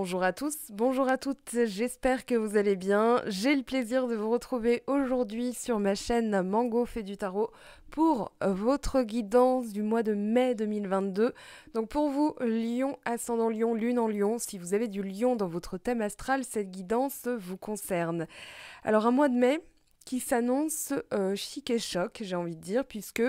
Bonjour à tous, bonjour à toutes, j'espère que vous allez bien. J'ai le plaisir de vous retrouver aujourd'hui sur ma chaîne Mango fait du tarot pour euh, votre guidance du mois de mai 2022. Donc pour vous, Lion, ascendant Lion, Lune en Lion, si vous avez du Lion dans votre thème astral, cette guidance vous concerne. Alors un mois de mai, qui s'annonce euh, chic et choc, j'ai envie de dire, puisque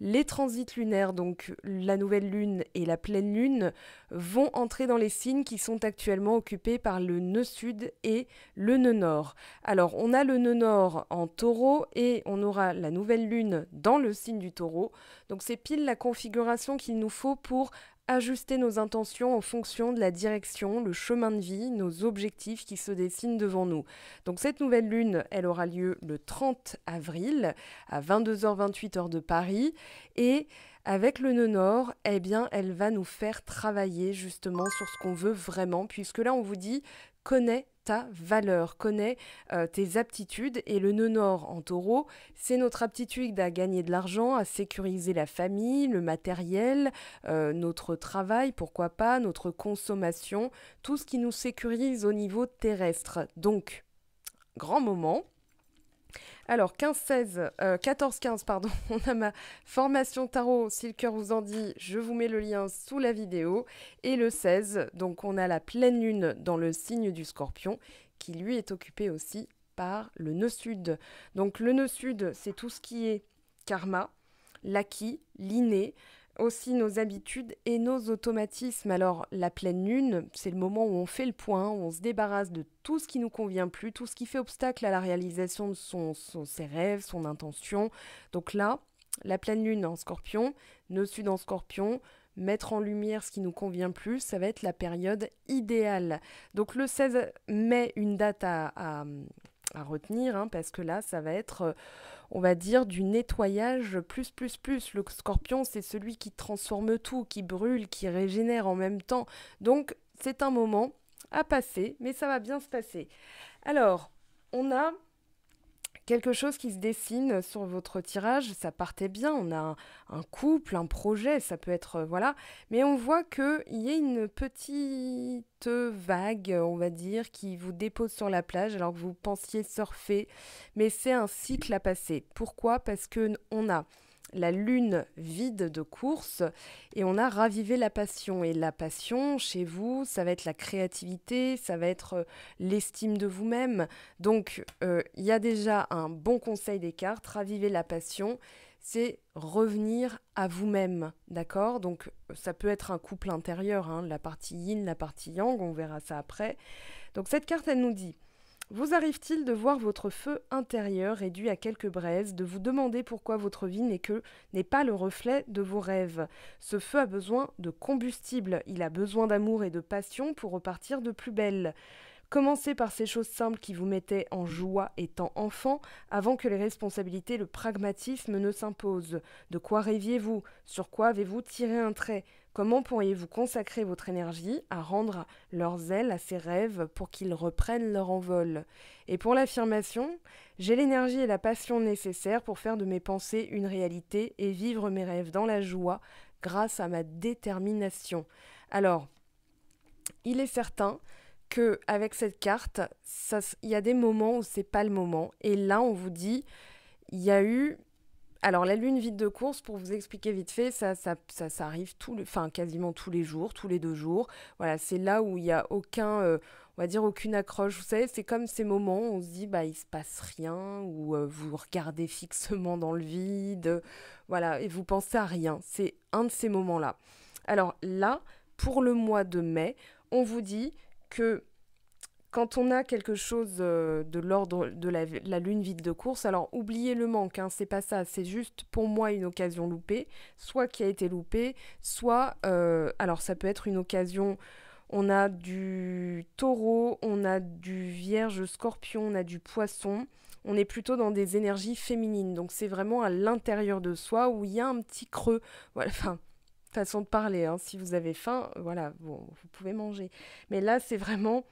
les transits lunaires, donc la nouvelle lune et la pleine lune, vont entrer dans les signes qui sont actuellement occupés par le nœud sud et le nœud nord. Alors on a le nœud nord en taureau et on aura la nouvelle lune dans le signe du taureau. Donc c'est pile la configuration qu'il nous faut pour ajuster nos intentions en fonction de la direction, le chemin de vie, nos objectifs qui se dessinent devant nous. Donc cette nouvelle lune, elle aura lieu le 30 avril à 22h28 heure de Paris et avec le nœud nord, eh bien, elle va nous faire travailler justement sur ce qu'on veut vraiment puisque là on vous dit connais ta valeur, connaît euh, tes aptitudes. Et le nœud nord en taureau, c'est notre aptitude à gagner de l'argent, à sécuriser la famille, le matériel, euh, notre travail, pourquoi pas, notre consommation, tout ce qui nous sécurise au niveau terrestre. Donc, grand moment. Alors, 15-16, 14-15, euh, pardon, on a ma formation tarot, si le cœur vous en dit, je vous mets le lien sous la vidéo. Et le 16, donc on a la pleine lune dans le signe du scorpion, qui lui est occupé aussi par le nœud sud. Donc le nœud sud, c'est tout ce qui est karma, l'acquis, l'inné, aussi nos habitudes et nos automatismes. Alors la pleine lune, c'est le moment où on fait le point, où on se débarrasse de tout ce qui nous convient plus, tout ce qui fait obstacle à la réalisation de ses rêves, son intention. Donc là, la pleine lune en scorpion, nœud sud en scorpion, mettre en lumière ce qui nous convient plus, ça va être la période idéale. Donc le 16 mai, une date à à retenir, hein, parce que là, ça va être, euh, on va dire, du nettoyage plus, plus, plus. Le scorpion, c'est celui qui transforme tout, qui brûle, qui régénère en même temps. Donc, c'est un moment à passer, mais ça va bien se passer. Alors, on a quelque chose qui se dessine sur votre tirage, ça partait bien, on a un, couple, un projet, ça peut être, euh, voilà, mais on voit qu'il y a une petite vague, on va dire, qui vous dépose sur la plage alors que vous pensiez surfer, mais c'est un cycle à passer. Pourquoi Parce que on a la lune vide de course et on a ravivé la passion. Et la passion, chez vous, ça va être la créativité, ça va être euh, l'estime de vous-même. Donc, euh, il y a déjà un bon conseil des cartes, raviver la passion, c'est revenir à vous-même, d'accord Donc, ça peut être un couple intérieur, hein, la partie yin, la partie yang, on verra ça après. Donc, cette carte, elle nous dit... Vous arrive-t-il de voir votre feu intérieur réduit à quelques braises, de vous demander pourquoi votre vie n'est que n'est pas le reflet de vos rêves Ce feu a besoin de combustible, il a besoin d'amour et de passion pour repartir de plus belle. Commencez par ces choses simples qui vous mettaient en joie étant enfant, avant que les responsabilités le pragmatisme ne s'imposent. De quoi rêviez-vous Sur quoi avez-vous tiré un trait Comment pourriez-vous consacrer votre énergie à rendre leurs ailes à ces rêves pour qu'ils reprennent leur envol Et pour l'affirmation, j'ai l'énergie et la passion nécessaires pour faire de mes pensées une réalité et vivre mes rêves dans la joie grâce à ma détermination. Alors, il est certain que avec cette carte, il y a des moments où c'est pas le moment et là on vous dit il y a eu alors la lune vide de course, pour vous expliquer vite fait, ça, ça, ça, arrive tout quasiment tous les jours, tous les deux jours. Voilà, c'est là où il n'y a aucun, euh, on va dire aucune accroche. Vous savez, c'est comme ces moments où on se dit bah il se passe rien, ou euh, vous regardez fixement dans le vide, voilà, et vous pensez à rien. C'est un de ces moments-là. Alors là, pour le mois de mai, on vous dit que quand on a quelque chose euh, de l'ordre de la, lune vide de course, alors oubliez le manque, hein, c'est pas ça, c'est juste pour moi une occasion loupée, soit qui a été loupée, soit, euh, alors ça peut être une occasion, on a du taureau, on a du vierge scorpion, on a du poisson, on est plutôt dans des énergies féminines, donc c'est vraiment à l'intérieur de soi où il y a un petit creux, voilà, enfin façon de parler, hein, si vous avez faim, voilà, vous pouvez manger, mais là c'est vraiment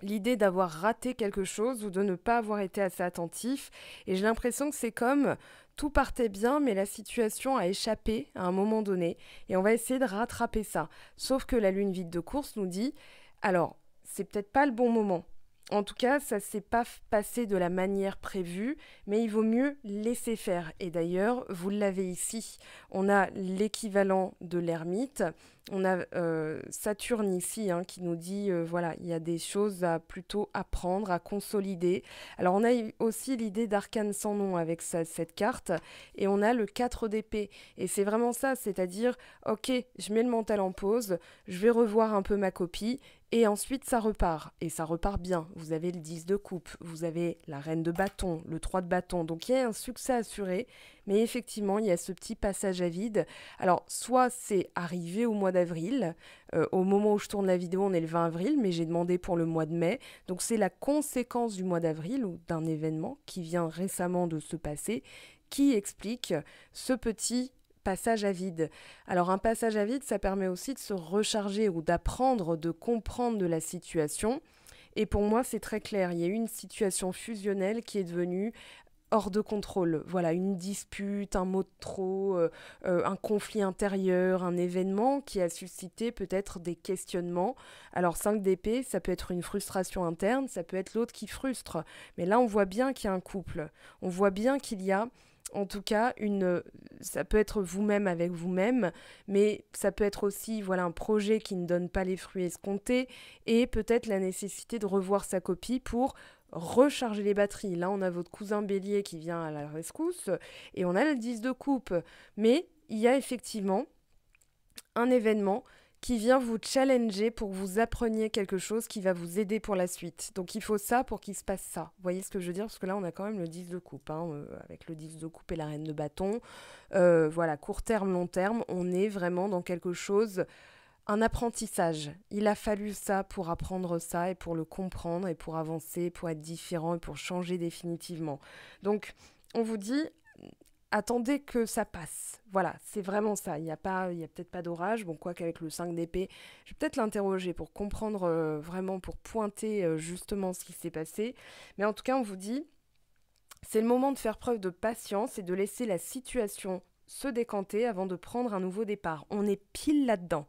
l'idée d'avoir raté quelque chose ou de ne pas avoir été assez attentif. Et j'ai l'impression que c'est comme tout partait bien, mais la situation a échappé à un moment donné. Et on va essayer de rattraper ça. Sauf que la lune vide de course nous dit, alors, c'est peut-être pas le bon moment. En tout cas, ça ne s'est pas passé de la manière prévue, mais il vaut mieux laisser faire. Et d'ailleurs, vous l'avez ici. On a l'équivalent de l'ermite on a euh, Saturne ici hein, qui nous dit, euh, voilà, il y a des choses à plutôt apprendre, à consolider. Alors on a aussi l'idée d'arcane sans nom avec cette carte, et on a le 4 d'épée. Et c'est vraiment ça, c'est-à-dire, ok, je mets le mental en pause, je vais revoir un peu ma copie, et ensuite, ça repart. Et ça repart bien. Vous avez le 10 de coupe, vous avez la reine de bâton, le 3 de bâton. Donc il y a un succès assuré. Mais effectivement, il y a ce petit passage à vide. Alors, soit c'est arrivé au mois d'avril. Euh, au moment où je tourne la vidéo, on est le 20 avril, mais j'ai demandé pour le mois de mai. Donc c'est la conséquence du mois d'avril ou d'un événement qui vient récemment de se passer qui explique ce petit passage à vide. Alors un passage à vide, ça permet aussi de se recharger ou d'apprendre, de comprendre de la situation. Et pour moi, c'est très clair. Il y a eu une situation fusionnelle qui est devenue hors de contrôle. Voilà, une dispute, un mot de trop, euh, euh, un conflit intérieur, un événement qui a suscité peut-être des questionnements. Alors 5 d'épée, ça peut être une frustration interne, ça peut être l'autre qui frustre. Mais là, on voit bien qu'il y a un couple. On voit bien qu'il y a en tout cas, une, ça peut être vous-même avec vous-même, mais ça peut être aussi voilà un projet qui ne donne pas les fruits escomptés et peut-être la nécessité de revoir sa copie pour recharger les batteries. Là, on a votre cousin bélier qui vient à la rescousse et on a le 10 de coupe. Mais il y a effectivement un événement qui vient vous challenger pour que vous appreniez quelque chose qui va vous aider pour la suite. Donc il faut ça pour qu'il se passe ça. Vous voyez ce que je veux dire Parce que là, on a quand même le 10 de coupe. Hein, euh, avec le 10 de coupe et la reine de bâton. Euh, voilà, court terme, long terme, on est vraiment dans quelque chose, un apprentissage. Il a fallu ça pour apprendre ça et pour le comprendre et pour avancer, pour être différent et pour changer définitivement. Donc, on vous dit, attendez que ça passe. Voilà, c'est vraiment ça. Il n'y a, pas, y a peut-être pas d'orage. Bon, quoi qu'avec le 5 d'épée, je vais peut-être l'interroger pour comprendre euh, vraiment, pour pointer euh, justement ce qui s'est passé. Mais en tout cas, on vous dit, c'est le moment de faire preuve de patience et de laisser la situation se décanter avant de prendre un nouveau départ. On est pile là-dedans.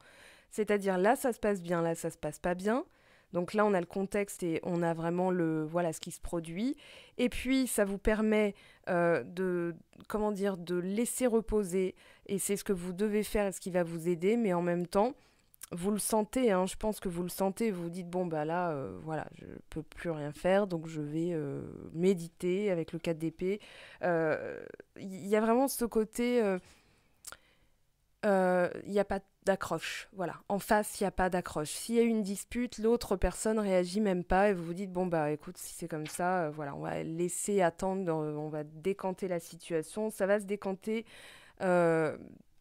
C'est-à-dire là, ça se passe bien, là, ça se passe pas bien. Donc là, on a le contexte et on a vraiment le voilà ce qui se produit. Et puis, ça vous permet euh, de comment dire de laisser reposer. Et c'est ce que vous devez faire et ce qui va vous aider. Mais en même temps, vous le sentez. Hein. je pense que vous le sentez. Vous vous dites bon bah là, euh, voilà, je peux plus rien faire, donc je vais euh, méditer avec le 4 d'épée. Il y a vraiment ce côté il euh, n'y a pas d'accroche. Voilà, en face, il n'y a pas d'accroche. S'il y a une dispute, l'autre personne réagit même pas et vous vous dites bon bah écoute, si c'est comme ça, euh, voilà, on va laisser attendre, on va décanter la situation. Ça va se décanter euh,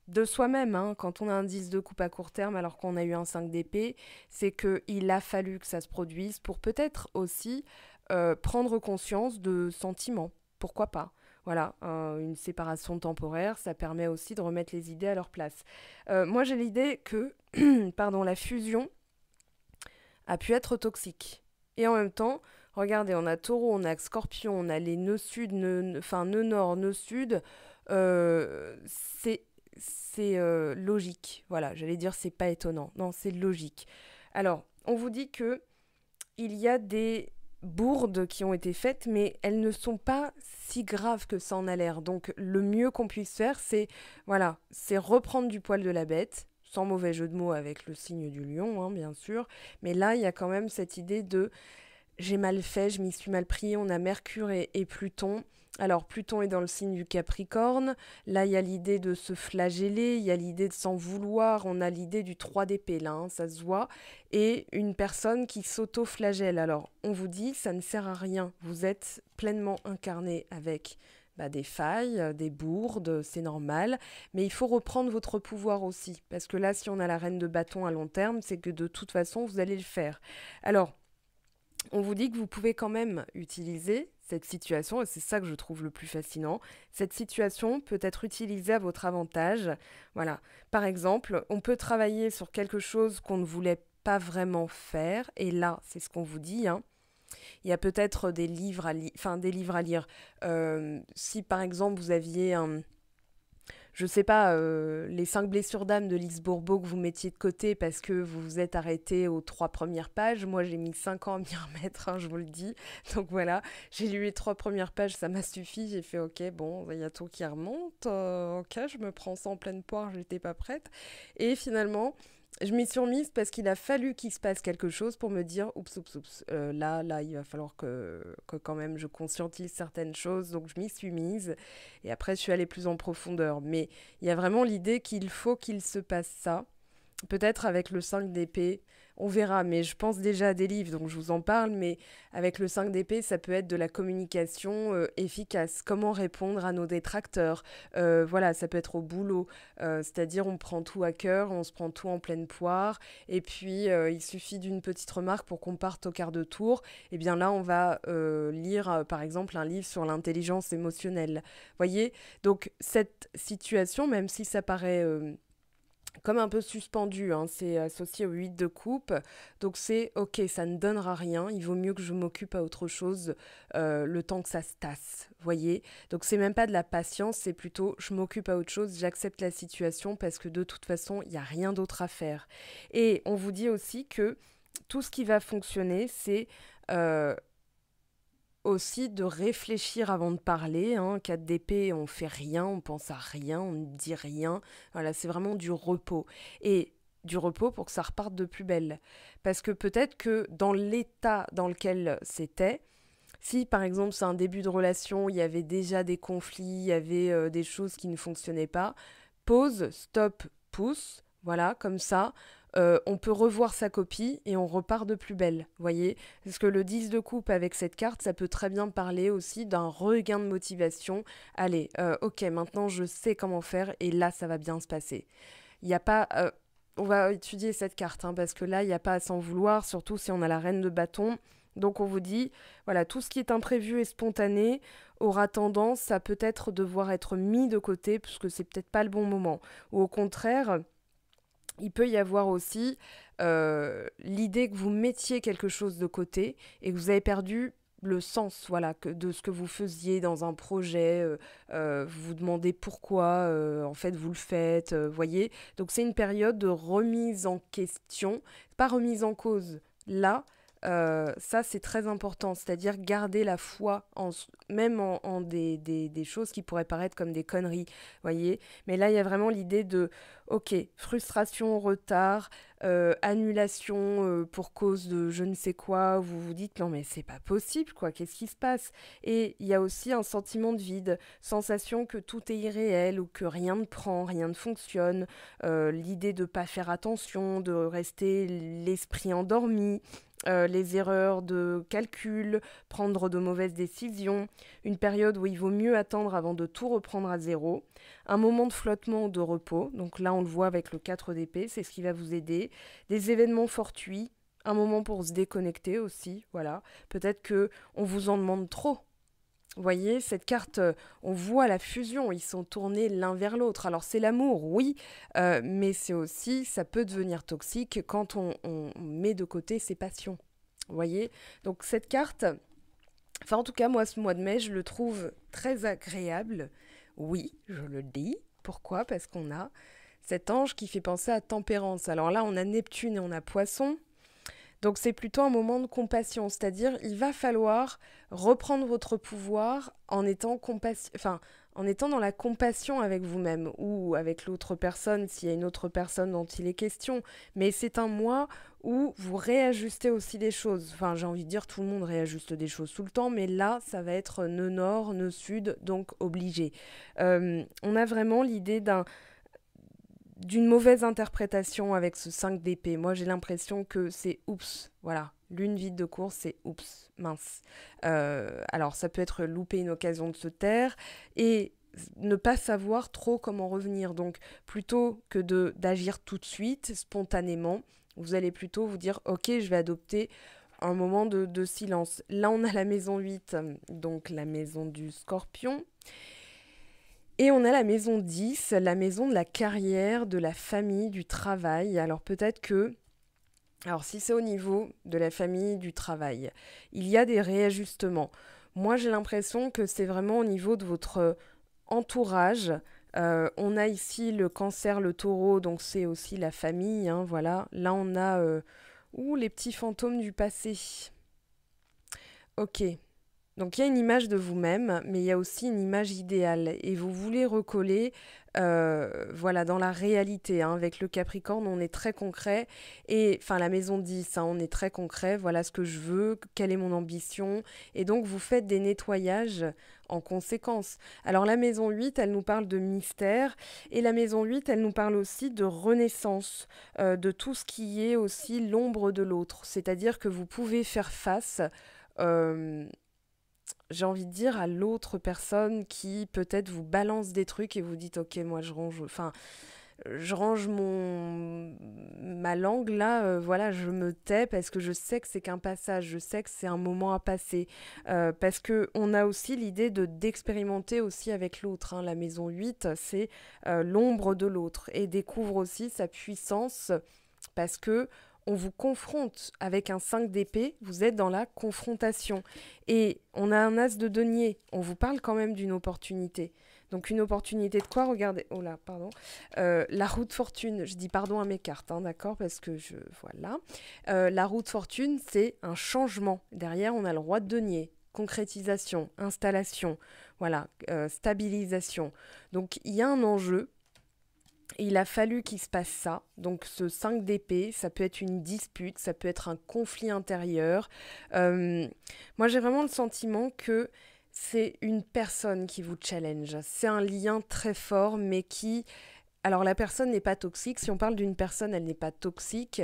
de soi-même. Hein. Quand on a un 10 de coupe à court terme alors qu'on a eu un 5 d'épée, c'est que il a fallu que ça se produise pour peut-être aussi prendre conscience de sentiments. Pourquoi pas voilà, une séparation temporaire, ça permet aussi de remettre les idées à leur place. Euh, moi, j'ai l'idée que, pardon, la fusion a pu être toxique. Et en même temps, regardez, on a taureau, on a scorpion, on a les nœuds sud, enfin nord, nœuds sud. Euh, c'est euh, logique. Voilà, j'allais dire c'est pas étonnant. Non, c'est logique. Alors, on vous dit que il y a des bourdes qui ont été faites, mais elles ne sont pas si graves que ça en a l'air. Donc le mieux qu'on puisse faire, c'est voilà, c'est reprendre du poil de la bête, sans mauvais jeu de mots avec le signe du lion, hein, bien sûr. Mais là, il y a quand même cette idée de j'ai mal fait, je m'y suis mal pris. On a Mercure et Pluton alors Pluton est dans le signe du Capricorne, là il y a l'idée de se flageller, il y a l'idée de s'en vouloir, on a l'idée du 3 d'épée là, ça se voit, et une personne qui s'auto-flagelle. Alors on vous dit, ça ne sert à rien, vous êtes pleinement incarné avec bah, des failles, euh, des bourdes, c'est normal. Mais il faut reprendre votre pouvoir aussi. Parce que là, si on a la reine de bâton à long terme, c'est que de toute façon, vous allez le faire. Alors, on vous dit que vous pouvez quand même utiliser cette situation, et c'est ça que je trouve le plus fascinant, cette situation peut être utilisée à votre avantage. Voilà. Par exemple, on peut travailler sur quelque chose qu'on ne voulait pas vraiment faire, et là, c'est ce qu'on vous dit, hein. Il y a peut-être des livres à lire, enfin des livres à lire. Euh, si par exemple vous aviez un, je sais pas, euh, les cinq blessures d'âme de Lise Bourbeau que vous mettiez de côté parce que vous vous êtes arrêté aux trois premières pages. Moi, j'ai mis cinq ans à m'y remettre, hein, je vous le dis. Donc voilà, j'ai lu les trois premières pages, ça m'a suffi. J'ai fait, ok, bon, il y a tout qui remonte. Euh, ok, je me prends ça en pleine poire, je n'étais pas prête. Et finalement, je m'y suis mise parce qu'il a fallu qu'il se passe quelque chose pour me dire oups, oups, oups, euh, là, là, il va falloir que, que quand même je conscientise certaines choses. Donc je m'y suis mise et après je suis allée plus en profondeur. Mais il y a vraiment l'idée qu'il faut qu'il se passe ça. Peut-être avec le 5 d'épée, on verra. Mais je pense déjà à des livres, donc je vous en parle. Mais avec le 5 d'épée, ça peut être de la communication euh, efficace. Comment répondre à nos détracteurs euh, Voilà, ça peut être au boulot. Euh, c'est-à-dire, on prend tout à cœur, on se prend tout en pleine poire. Et puis, il suffit d'une petite remarque pour qu'on parte au quart de tour. Et eh bien là, on va lire, par exemple, un livre sur l'intelligence émotionnelle. Voyez Donc, cette situation, même si ça paraît comme un peu suspendu, hein, c'est associé au 8 de coupe, donc c'est ok, ça ne donnera rien, il vaut mieux que je m'occupe à autre chose euh, le temps que ça se tasse, voyez Donc c'est même pas de la patience, c'est plutôt je m'occupe à autre chose, j'accepte la situation parce que de toute façon, il n'y a rien d'autre à faire. Et on vous dit aussi que tout ce qui va fonctionner, c'est... Euh, aussi de réfléchir avant de parler. Hein. 4 d'épée, on fait rien, on pense à rien, on ne dit rien. Voilà, c'est vraiment du repos. Et du repos pour que ça reparte de plus belle. Parce que peut-être que dans l'état dans lequel c'était, si par exemple c'est un début de relation, il y avait déjà des conflits, il y avait euh, des choses qui ne fonctionnaient pas, pause, stop, pousse, voilà, comme ça, euh, on peut revoir sa copie et on repart de plus belle, vous voyez Parce que le 10 de coupe avec cette carte, ça peut très bien parler aussi d'un regain de motivation. Allez, euh, ok, maintenant je sais comment faire et là ça va bien se passer. Il n'y a pas... Euh, on va étudier cette carte hein, parce que là, il n'y a pas à s'en vouloir, surtout si on a la reine de bâton. Donc on vous dit, voilà, tout ce qui est imprévu et spontané aura tendance à peut-être devoir être mis de côté puisque c'est peut-être pas le bon moment. Ou au contraire, il peut y avoir aussi euh, l'idée que vous mettiez quelque chose de côté et que vous avez perdu le sens voilà de ce que vous faisiez dans un projet euh, euh, vous vous demandez pourquoi en fait vous le faites voyez donc c'est une période de remise en question pas remise en cause là euh, ça, c'est très important, c'est-à-dire garder la foi, en, même en, des, choses qui pourraient paraître comme des conneries, voyez. Mais là, il y a vraiment l'idée de, ok, frustration, retard, euh, annulation euh, pour cause de je ne sais quoi, vous vous dites, non mais c'est pas possible, quoi, qu'est-ce qui se passe Et il y a aussi un sentiment de vide, sensation que tout est irréel ou que rien ne prend, rien ne fonctionne, l'idée de ne pas faire attention, de rester l'esprit endormi. Euh, les erreurs de calcul, prendre de mauvaises décisions, une période où il vaut mieux attendre avant de tout reprendre à zéro, un moment de flottement ou de repos, donc là on le voit avec le 4 d'épée, c'est ce qui va vous aider, des événements fortuits, un moment pour se déconnecter aussi, voilà. Peut-être que on vous en demande trop vous voyez, cette carte, euh, on voit la fusion, ils sont tournés l'un vers l'autre. Alors c'est l'amour, oui, euh, mais c'est aussi, ça peut devenir toxique quand on, met de côté ses passions. Vous voyez Donc cette carte, enfin en tout cas moi ce mois de mai, je le trouve très agréable. Oui, je le dis. Pourquoi Parce qu'on a cet ange qui fait penser à tempérance. Alors là, on a Neptune et on a Poisson. Donc c'est plutôt un moment de compassion, c'est-à-dire il va falloir reprendre votre pouvoir en étant enfin, en étant dans la compassion avec vous-même ou avec l'autre personne s'il y a une autre personne dont il est question, mais c'est un mois où vous réajustez aussi des choses. Enfin, j'ai envie de dire tout le monde réajuste des choses tout le temps, mais là ça va être nœud nord, nœud sud, donc obligé. Euh, on a vraiment l'idée d'un d'une mauvaise interprétation avec ce 5 d'épée. Moi, j'ai l'impression que c'est oups, voilà. L'une vide de course, c'est oups, mince. Euh, alors, ça peut être louper une occasion de se taire et ne pas savoir trop comment revenir. Donc, plutôt que de d'agir tout de suite, spontanément, vous allez plutôt vous dire, ok, je vais adopter un moment de, de silence. Là, on a la maison 8, donc la maison du scorpion. Et on a la maison 10, la maison de la carrière, de la famille, du travail. Alors peut-être que alors si c'est au niveau de la famille, du travail, il y a des réajustements. Moi j'ai l'impression que c'est vraiment au niveau de votre entourage. Euh, on a ici le cancer, le taureau, donc c'est aussi la famille, hein, voilà. Là on a... Euh, ou les petits fantômes du passé. Ok, donc il y a une image de vous-même, mais il y a aussi une image idéale. Et vous voulez recoller euh, voilà, dans la réalité. Hein. Avec le Capricorne, on est très concret. Et enfin, la maison 10, hein, on est très concret. Voilà ce que je veux, quelle est mon ambition. Et donc vous faites des nettoyages en conséquence. Alors la maison 8, elle nous parle de mystère. Et la maison 8, elle nous parle aussi de renaissance, euh, de tout ce qui est aussi l'ombre de l'autre. C'est-à-dire que vous pouvez faire face. Euh, j'ai envie de dire à l'autre personne qui peut-être vous balance des trucs et vous dites ok moi je range enfin je range mon ma langue là euh, voilà je me tais parce que je sais que c'est qu'un passage je sais que c'est un moment à passer euh, parce que on a aussi l'idée de d'expérimenter aussi avec l'autre hein. la maison 8 c'est euh, l'ombre de l'autre et découvre aussi sa puissance parce que on vous confronte avec un 5 d'épée, vous êtes dans la confrontation. Et on a un as de denier, on vous parle quand même d'une opportunité. Donc une opportunité de quoi Regardez, oh là, pardon, euh, la route fortune, je dis pardon à mes cartes, hein, d'accord, parce que je, voilà. Euh, la route fortune, c'est un changement. Derrière, on a le roi de denier, concrétisation, installation, voilà, euh, stabilisation. Donc il y a un enjeu il a fallu qu'il se passe ça. Donc ce 5 d'épée, ça peut être une dispute, ça peut être un conflit intérieur. Euh, moi j'ai vraiment le sentiment que c'est une personne qui vous challenge. C'est un lien très fort, mais qui... Alors la personne n'est pas toxique. Si on parle d'une personne, elle n'est pas toxique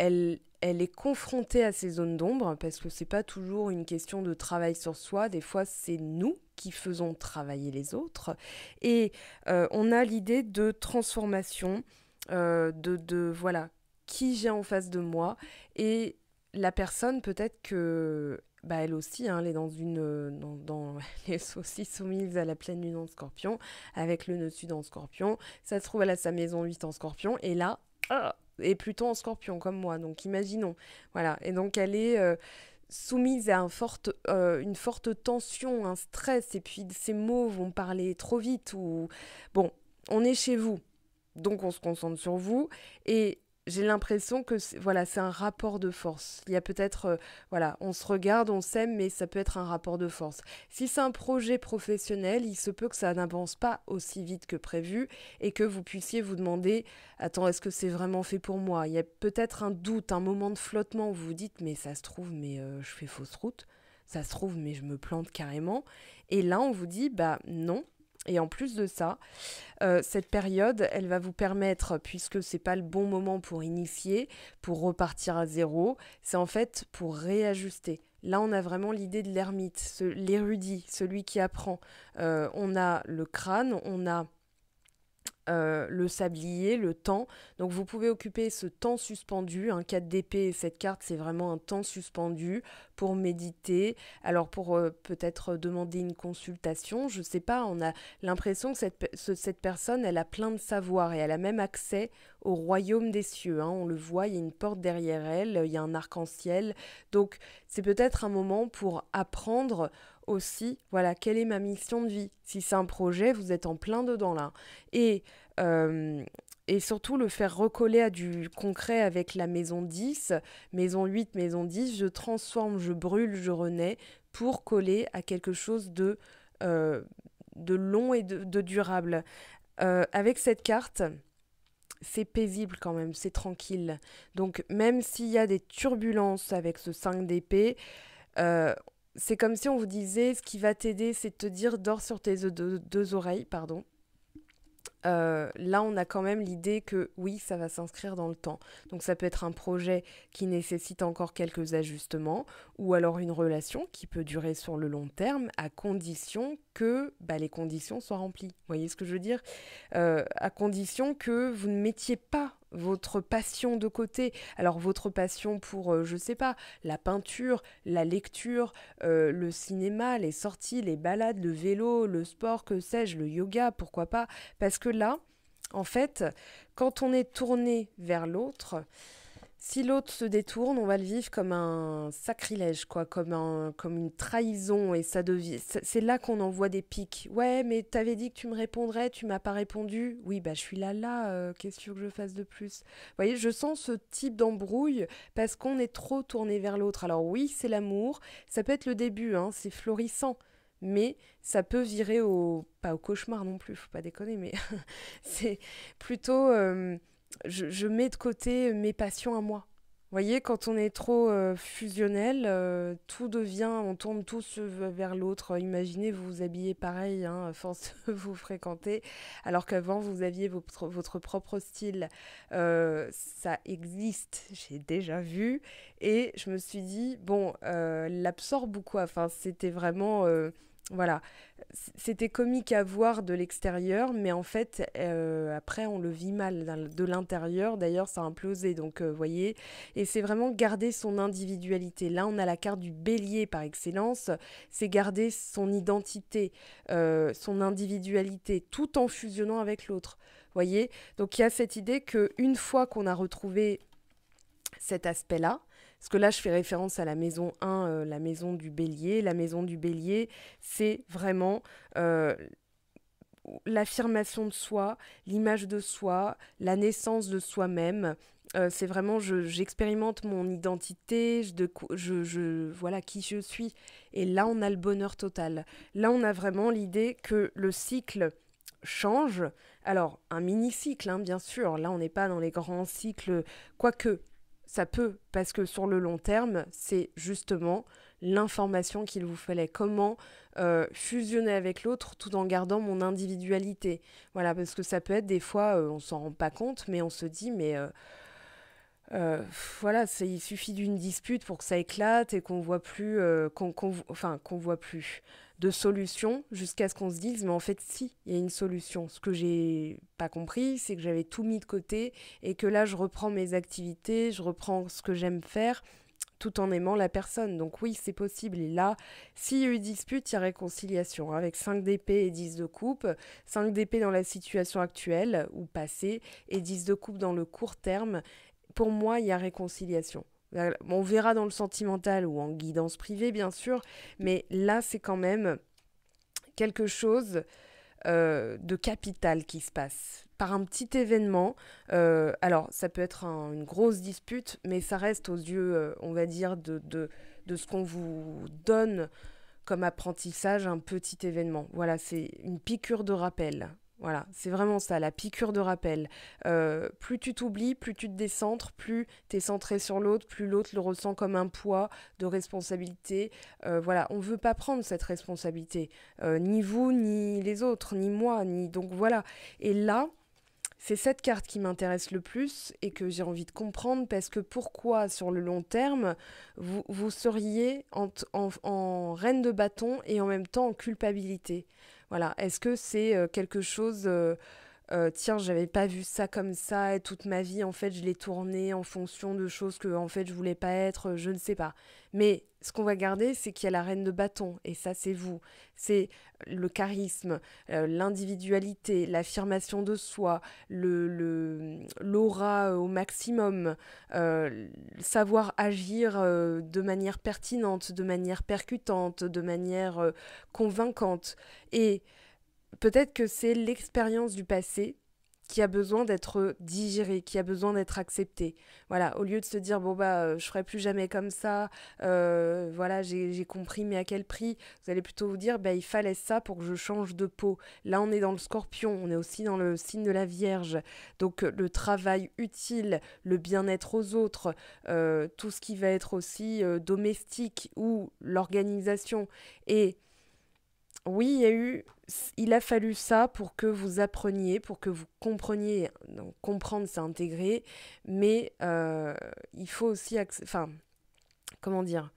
elle, est confrontée à ces zones d'ombre parce que c'est pas toujours une question de travail sur soi. Des fois, c'est nous qui faisons travailler les autres. Et euh, on a l'idée de transformation, euh, de, voilà qui j'ai en face de moi et la personne peut-être que bah elle aussi, hein, elle est dans une euh, dans, dans les à la pleine lune en scorpion, avec le nœud sud en scorpion, ça se trouve à a sa maison 8 en scorpion, et là, et plutôt en scorpion comme moi, donc imaginons. Voilà, et donc elle est euh, soumise à un forte, euh, une forte tension, un stress, et puis ses mots vont parler trop vite ou... Bon, on est chez vous, donc on se concentre sur vous, et j'ai l'impression que voilà, c'est un rapport de force. Il y a peut-être, euh, voilà, on se regarde, on s'aime, mais ça peut être un rapport de force. Si c'est un projet professionnel, il se peut que ça n'avance pas aussi vite que prévu et que vous puissiez vous demander, attends, est-ce que c'est vraiment fait pour moi Il y a peut-être un doute, un moment de flottement où vous vous dites, mais ça se trouve, mais euh, je fais fausse route. Ça se trouve, mais je me plante carrément. Et là, on vous dit, bah non, et en plus de ça, euh, cette période, elle va vous permettre, puisque c'est pas le bon moment pour initier, pour repartir à zéro, c'est en fait pour réajuster. Là, on a vraiment l'idée de l'ermite, l'érudit, celui qui apprend. Euh, on a le crâne, on a euh, le sablier, le temps. Donc vous pouvez occuper ce temps suspendu. un hein, 4 d'épée, cette carte, c'est vraiment un temps suspendu pour méditer. Alors pour euh, peut-être euh, demander une consultation, je ne sais pas, on a l'impression que cette, personne, elle a plein de savoir et elle a même accès au royaume des cieux. Hein. On le voit, il y a une porte derrière elle, il y a un arc-en-ciel. Donc c'est peut-être un moment pour apprendre aussi, voilà, quelle est ma mission de vie Si c'est un projet, vous êtes en plein dedans là. Et, euh, et surtout le faire recoller à du concret avec la maison 10, maison 8, maison 10, je transforme, je brûle, je renais pour coller à quelque chose de, euh, de long et de, durable. Euh, avec cette carte, c'est paisible quand même, c'est tranquille. Donc même s'il y a des turbulences avec ce 5 d'épée, c'est comme si on vous disait ce qui va t'aider, c'est de te dire dors sur tes deux, oreilles, pardon. Euh, là, on a quand même l'idée que oui, ça va s'inscrire dans le temps. Donc ça peut être un projet qui nécessite encore quelques ajustements, ou alors une relation qui peut durer sur le long terme, à condition que bah, les conditions soient remplies. Vous voyez ce que je veux dire euh, À condition que vous ne mettiez pas votre passion de côté. Alors votre passion pour, euh, je sais pas, la peinture, la lecture, euh, le cinéma, les sorties, les balades, le vélo, le sport, que sais-je, le yoga, pourquoi pas. Parce que là, en fait, quand on est tourné vers l'autre, si l'autre se détourne, on va le vivre comme un sacrilège, quoi, comme, un, comme une trahison, et ça devient. C'est là qu'on en envoie des pics. Ouais, mais t'avais dit que tu me répondrais, tu m'as pas répondu. Oui, bah je suis là, là. Euh, qu'est-ce que je fasse de plus Vous voyez, je sens ce type d'embrouille parce qu'on est trop tourné vers l'autre. Alors oui, c'est l'amour. Ça peut être le début, hein, c'est florissant mais ça peut virer au pas au cauchemar non plus, faut pas déconner, mais c'est plutôt euh, je, mets de côté mes passions à moi. Vous voyez, quand on est trop euh, fusionnel, euh, tout devient, on tourne tous vers l'autre. Imaginez, vous vous habillez pareil, hein, force vous fréquenter, alors qu'avant, vous aviez votre, propre style. Euh, ça existe, j'ai déjà vu. Et je me suis dit, bon, l'absorbe beaucoup. quoi Enfin, c'était vraiment voilà, c'était comique à voir de l'extérieur, mais en fait, euh, après, on le vit mal de l'intérieur. D'ailleurs, ça a implosé, donc vous euh, voyez. Et c'est vraiment garder son individualité. Là, on a la carte du bélier par excellence. C'est garder son identité, euh, son individualité, tout en fusionnant avec l'autre. voyez Donc, il y a cette idée que une fois qu'on a retrouvé cet aspect-là, parce que là, je fais référence à la maison 1, euh, la maison du bélier. La maison du bélier, c'est vraiment euh, l'affirmation de soi, l'image de soi, la naissance de soi-même. Euh, c'est vraiment, j'expérimente mon identité, je, voilà qui je suis. Et là, on a le bonheur total. Là, on a vraiment l'idée que le cycle change. Alors, un mini-cycle, hein, bien sûr. Là, on n'est pas dans les grands cycles. Quoique, ça peut, parce que sur le long terme, c'est justement l'information qu'il vous fallait, comment euh, fusionner avec l'autre tout en gardant mon individualité. Voilà, parce que ça peut être des fois, on euh, on s'en rend pas compte, mais on se dit, mais euh, voilà, il suffit d'une dispute pour que ça éclate et qu'on voit plus, enfin, qu'on voit plus, de solution jusqu'à ce qu'on se dise mais en fait si il y a une solution ce que j'ai pas compris c'est que j'avais tout mis de côté et que là je reprends mes activités je reprends ce que j'aime faire tout en aimant la personne donc oui c'est possible et là s'il y a eu dispute il y a réconciliation hein, avec 5 d'épée et 10 de coupe 5 d'épée dans la situation actuelle ou passée et 10 de coupe dans le court terme pour moi il y a réconciliation bah, on verra dans le sentimental ou en guidance privée, bien sûr, mais là, c'est quand même quelque chose euh, de capital qui se passe par un petit événement. Euh, alors, ça peut être une grosse dispute, mais ça reste aux yeux, euh, on va dire, de ce qu'on vous donne comme apprentissage, un petit événement. Voilà, c'est une piqûre de rappel. Voilà, c'est vraiment ça, la piqûre de rappel. Euh, plus tu t'oublies, plus tu te décentres, plus tu es centré sur l'autre, plus l'autre le ressent comme un poids de responsabilité. Euh, voilà, on ne veut pas prendre cette responsabilité, euh, ni vous, ni les autres, ni moi, ni... Donc voilà. Et là, c'est cette carte qui m'intéresse le plus et que j'ai envie de comprendre parce que pourquoi sur le long terme, vous, seriez en reine de bâton et en même temps en culpabilité voilà, est-ce que c'est euh, quelque chose euh, euh, tiens, j'avais pas vu ça comme ça, et toute ma vie, en fait, je l'ai tourné en fonction de choses que, en fait, je voulais pas être, euh, je ne sais pas. Mais ce qu'on va garder, c'est qu'il y a la reine de bâton, et ça, c'est vous. C'est euh, le charisme, l'individualité, l'affirmation de soi, le, l'aura au maximum, savoir agir de manière pertinente, de manière percutante, de manière convaincante. Et Peut-être que c'est l'expérience du passé qui a besoin d'être digérée, qui a besoin d'être acceptée. Voilà, au lieu de se dire bon bah euh, je ferai plus jamais comme ça, euh, voilà j'ai compris mais à quel prix, vous allez plutôt vous dire bah il fallait ça pour que je change de peau. Là on est dans le Scorpion, on est aussi dans le signe de la Vierge, donc euh, le travail utile, le bien-être aux autres, tout ce qui va être aussi domestique ou l'organisation et oui, il y a eu, il a fallu ça pour que vous appreniez, pour que vous compreniez. Donc, comprendre, c'est intégrer, mais euh, il faut aussi, enfin, comment dire,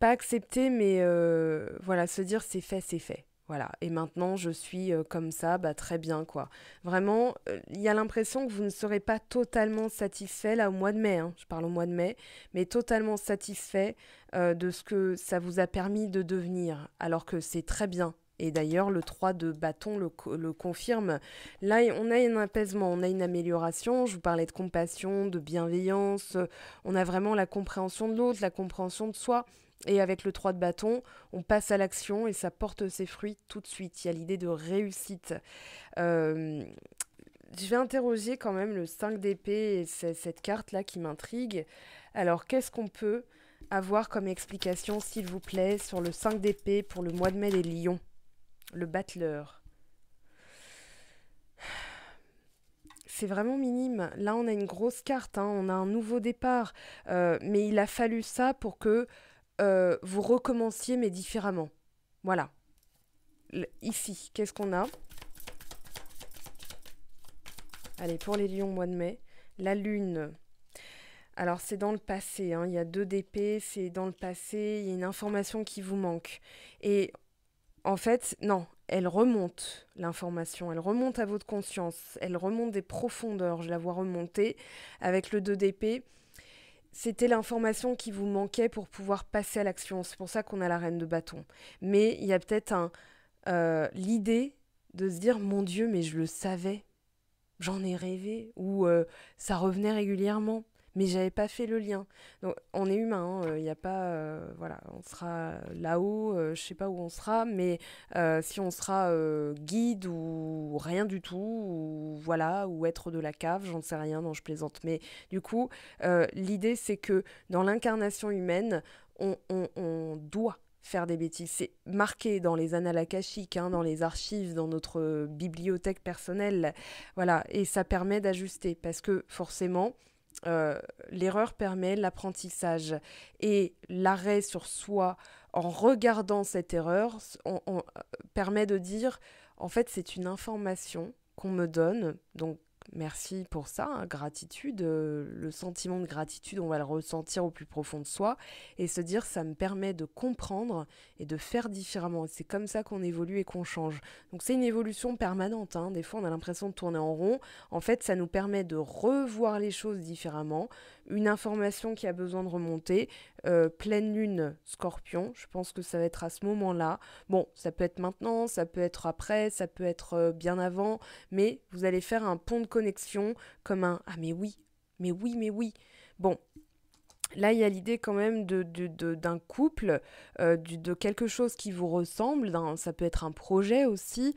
pas accepter, mais euh, voilà, se dire c'est fait, c'est fait. Voilà. Et maintenant, je suis euh, comme ça, bah, très bien, quoi. Vraiment, euh, il y a l'impression que vous ne serez pas totalement satisfait, là, au mois de mai, hein. je parle au mois de mai, mais totalement satisfait euh, de ce que ça vous a permis de devenir, alors que c'est très bien. Et d'ailleurs, le 3 de bâton le, le, confirme. Là, on a un apaisement, on a une amélioration. Je vous parlais de compassion, de bienveillance. On a vraiment la compréhension de l'autre, la compréhension de soi. Et avec le 3 de bâton, on passe à l'action et ça porte ses fruits tout de suite. Il y a l'idée de réussite. Euh, je vais interroger quand même le 5 d'épée et cette carte-là qui m'intrigue. Alors, qu'est-ce qu'on peut avoir comme explication, s'il vous plaît, sur le 5 d'épée pour le mois de mai des lions Le battleur. c'est vraiment minime. Là, on a une grosse carte, hein. on a un nouveau départ, euh, mais il a fallu ça pour que euh, vous recommenciez mais différemment. Voilà. ici, qu'est-ce qu'on a Allez, pour les lions, mois de mai. La lune. Alors, c'est dans le passé. Hein. Il y a deux DP. c'est dans le passé. Il y a une information qui vous manque. Et en fait, non, elle remonte l'information, elle remonte à votre conscience, elle remonte des profondeurs, je la vois remonter avec le 2 DP. C'était l'information qui vous manquait pour pouvoir passer à l'action. C'est pour ça qu'on a la reine de bâton. Mais il y a peut-être euh, l'idée de se dire mon Dieu, mais je le savais, j'en ai rêvé, ou euh, ça revenait régulièrement mais j'avais pas fait le lien. on est humain, il hein, n'y euh, a pas, euh, voilà, on sera là-haut, je euh, je sais pas où on sera, mais si on sera guide ou rien du tout, ou voilà, ou être de la cave, j'en sais rien, non, je plaisante. Mais du coup, l'idée c'est que dans l'incarnation humaine, on, doit faire des bêtises. C'est marqué dans les annales akashiques, hein, dans les archives, dans notre bibliothèque personnelle. Voilà, et ça permet d'ajuster parce que forcément, euh, l'erreur permet l'apprentissage et l'arrêt sur soi en regardant cette erreur on euh, permet de dire en fait c'est une information qu'on me donne donc merci pour ça, hein, gratitude. Euh, le sentiment de gratitude, on va le ressentir au plus profond de soi et se dire ça me permet de comprendre et de faire différemment. C'est comme ça qu'on évolue et qu'on change. Donc c'est une évolution permanente. Hein. Des fois, on a l'impression de tourner en rond. En fait, ça nous permet de revoir les choses différemment, une information qui a besoin de remonter. Euh, pleine lune, scorpion, je pense que ça va être à ce moment-là. Bon, ça peut être maintenant, ça peut être après, ça peut être euh, bien avant, mais vous allez faire un pont de connexion comme un ⁇ Ah mais oui, mais oui, mais oui ⁇ Bon, Là, il y a l'idée quand même d'un de, couple, euh, de quelque chose qui vous ressemble, ça peut être un projet aussi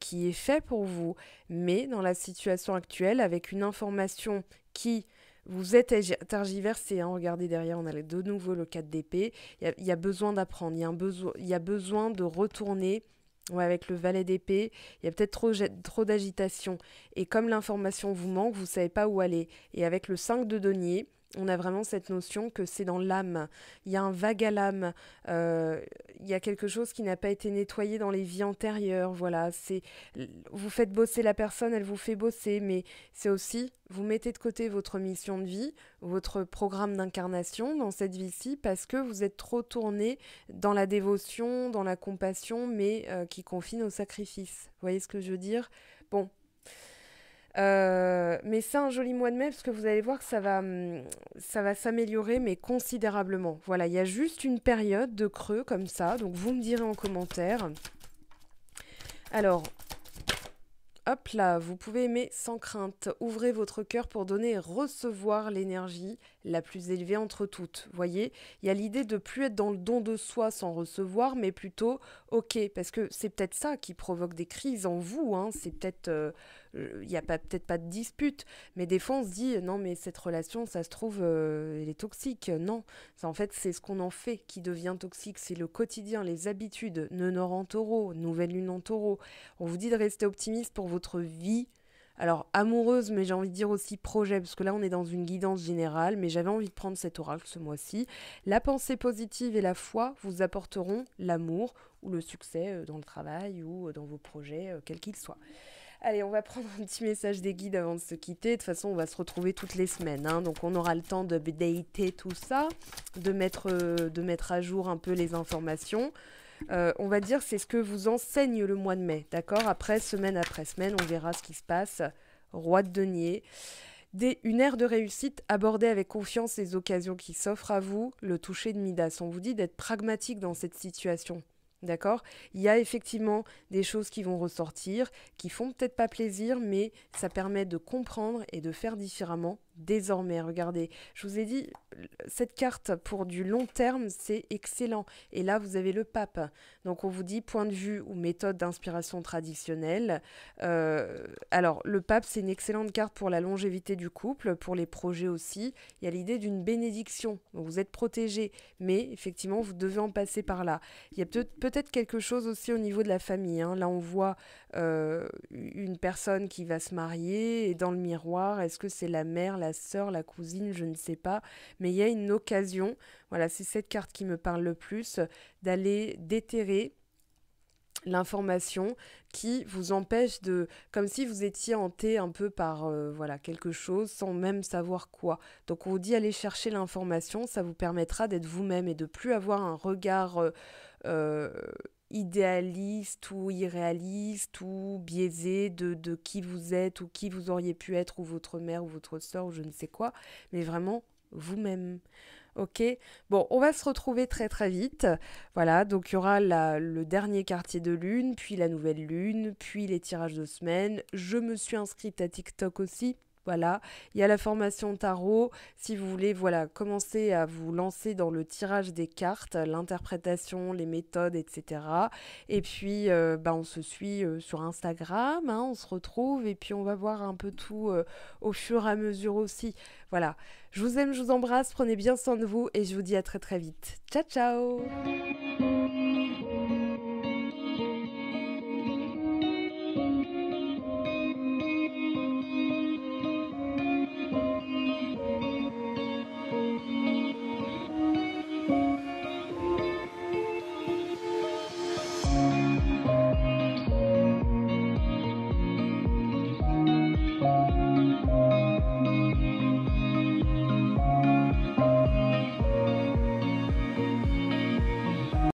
qui est fait pour vous, mais dans la situation actuelle, avec une information qui vous êtes tergiversé. Hein. regardez derrière, on a de nouveau le 4 d'épée. Il y, a besoin d'apprendre. Il y, a y a besoin de retourner avec le valet d'épée. Il y a peut-être trop, trop d'agitation. Et comme l'information vous manque, vous ne savez pas où aller. Et avec le 5 de denier, on a vraiment cette notion que c'est dans l'âme. Il y a un vague à l'âme. Euh, il y a quelque chose qui n'a pas été nettoyé dans les vies antérieures. Voilà, c'est vous faites bosser la personne, elle vous fait bosser, mais c'est aussi vous mettez de côté votre mission de vie, votre programme d'incarnation dans cette vie-ci parce que vous êtes trop tourné dans la dévotion, dans la compassion, mais euh, qui confine au sacrifice. Vous voyez ce que je veux dire Bon. Euh, mais c'est un joli mois de mai parce que vous allez voir que ça va, hum, ça va s'améliorer, mais considérablement. Voilà, il y a juste une période de creux comme ça, donc vous me direz en commentaire. Alors, hop là, vous pouvez aimer sans crainte. Ouvrez votre cœur pour donner et recevoir l'énergie la plus élevée entre toutes. Voyez, il y a l'idée de plus être dans le don de soi sans recevoir, mais plutôt ok, parce que c'est peut-être ça qui provoque des crises en vous. Hein. c'est peut-être, euh, il n'y a peut-être pas de dispute, mais des fois on se dit euh, non, mais cette relation, ça se trouve, euh, elle est toxique. Non, en fait, c'est ce qu'on en fait qui devient toxique. C'est le quotidien, les habitudes. non nord en Taureau, nouvelle lune en Taureau. On vous dit de rester optimiste pour votre vie alors amoureuse, mais j'ai envie de dire aussi projet, parce que là on est dans une guidance générale, mais j'avais envie de prendre cet oracle ce mois-ci. La pensée positive et la foi vous apporteront l'amour ou le succès euh, dans le travail ou euh, dans vos projets, euh, quels qu'ils soient. Allez, on va prendre un petit message des guides avant de se quitter. De toute façon, on va se retrouver toutes les semaines. Hein. donc, on aura le temps de tout ça, de mettre, de mettre à jour un peu les informations. Euh, on va dire c'est ce que vous enseigne le mois de mai, d'accord Après, semaine après semaine, on verra ce qui se passe. Roi de denier. une ère de réussite, abordez avec confiance les occasions qui s'offrent à vous. Le toucher de Midas, on vous dit d'être pragmatique dans cette situation. D'accord Il y a effectivement des choses qui vont ressortir, qui font peut-être pas plaisir, mais ça permet de comprendre et de faire différemment désormais. Regardez, je vous ai dit, cette carte pour du long terme, c'est excellent. Et là, vous avez le pape. Donc, on vous dit point de vue ou méthode d'inspiration traditionnelle. Euh, alors, le pape, c'est une excellente carte pour la longévité du couple, pour les projets aussi. Il y a l'idée d'une bénédiction. vous êtes protégé, mais effectivement, vous devez en passer par là. Il y a peut-être quelque chose aussi au niveau de la famille. Hein. Là, on voit euh, une personne qui va se marier et dans le miroir, est-ce que c'est la mère, la sœur, la cousine, je ne sais pas, mais il y a une occasion, voilà, c'est cette carte qui me parle le plus, d'aller déterrer l'information qui vous empêche de comme si vous étiez hanté un peu par euh, voilà quelque chose sans même savoir quoi. Donc on vous dit aller chercher l'information, ça vous permettra d'être vous-même et de plus avoir un regard euh, euh, idéaliste ou irréaliste ou biaisé de, de qui vous êtes ou qui vous auriez pu être ou votre mère ou votre soeur ou je ne sais quoi, mais vraiment vous-même. Ok Bon, on va se retrouver très très vite. Voilà, donc il y aura le dernier quartier de lune, puis la nouvelle lune, puis les tirages de semaine. Je me suis inscrite à TikTok aussi. Voilà, il y a la formation tarot. Si vous voulez, voilà, commencer à vous lancer dans le tirage des cartes, l'interprétation, les méthodes, etc. Et puis, euh, bah, on se suit euh, sur Instagram, hein, on se retrouve et puis on va voir un peu tout euh, au fur et à mesure aussi. Voilà, je vous aime, je vous embrasse, prenez bien soin de vous et je vous dis à très très vite. Ciao, ciao